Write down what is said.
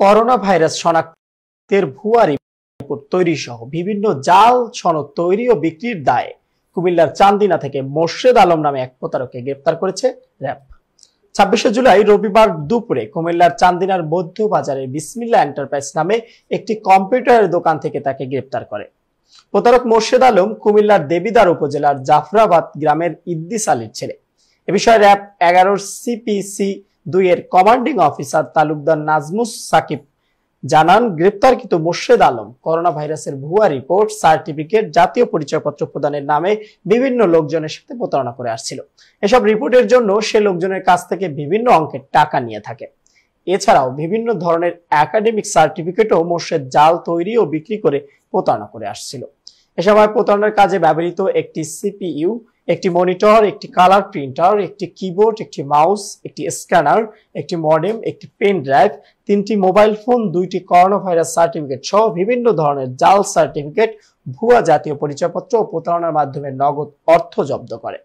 corona virus শনাক্তের ভুয়া report তৈরি সহ বিভিন্ন জাল সনদ তৈরি ও বিক্রির দায়ে কুমিল্লার চান্দিনা থেকে মোর্শেদ আলম নামে এক প্রতারককে গ্রেপ্তার করেছে র্যাব ছাব্বিশে জুলাই রবিবার দুপুরে কুমিল্লার চান্দিনার বৌদ্ধ বাজারের বিসমিল্লা এন্টারপ্রাইজ নামে একটি কম্পিউটারের দোকান থেকে তাকে গ্রেপ্তার করে প্রতারক মোর্শেদ আলম কুমিল্লার দেবিদার উপজেলার জাফরাবাদ গ্রামের ইদ্দিস আলীর ছেলে এ বিষয়ে র্যাব এগারোর সিপিসি দুইয়ের কমান্ডিং অফিসার তালুকদার নাজমুস সাকিব জানান গ্রেপ্তারকৃত মোর্শেদ আলম করোনা ভাইরাসের ভুয়া রিপোর্ট সার্টিফিকেট জাতীয় পরিচয়পত্র প্রদানের নামে বিভিন্ন লোকজনের সাথে প্রতারণা করে আসছিল এসব রিপোর্টের জন্য সে লোকজনের কাছ থেকে বিভিন্ন অঙ্কের টাকা নিয়ে থাকে এছাড়াও বিভিন্ন ধরনের একাডেমিক সার্টিফিকেটও মোর্শেদ জাল তৈরি ও বিক্রি করে প্রতারণা করে আসছিল এ সময় প্রতারণার কাজে ব্যবহৃত একটি সিপিইউ একটি মনিটর একটি কালার প্রিন্টার একটি কিবোর্ড একটি মাউস একটি স্ক্যানার একটি মডেম একটি পেন ড্রাইভ তিনটি মোবাইল ফোন দুইটি করোনা ভাইরাস সার্টিফিকেট সহ বিভিন্ন ধরনের জাল সার্টিফিকেট ভুয়া জাতীয় পরিচয়পত্র ও প্রতারণার মাধ্যমে নগদ অর্থ জব্দ করে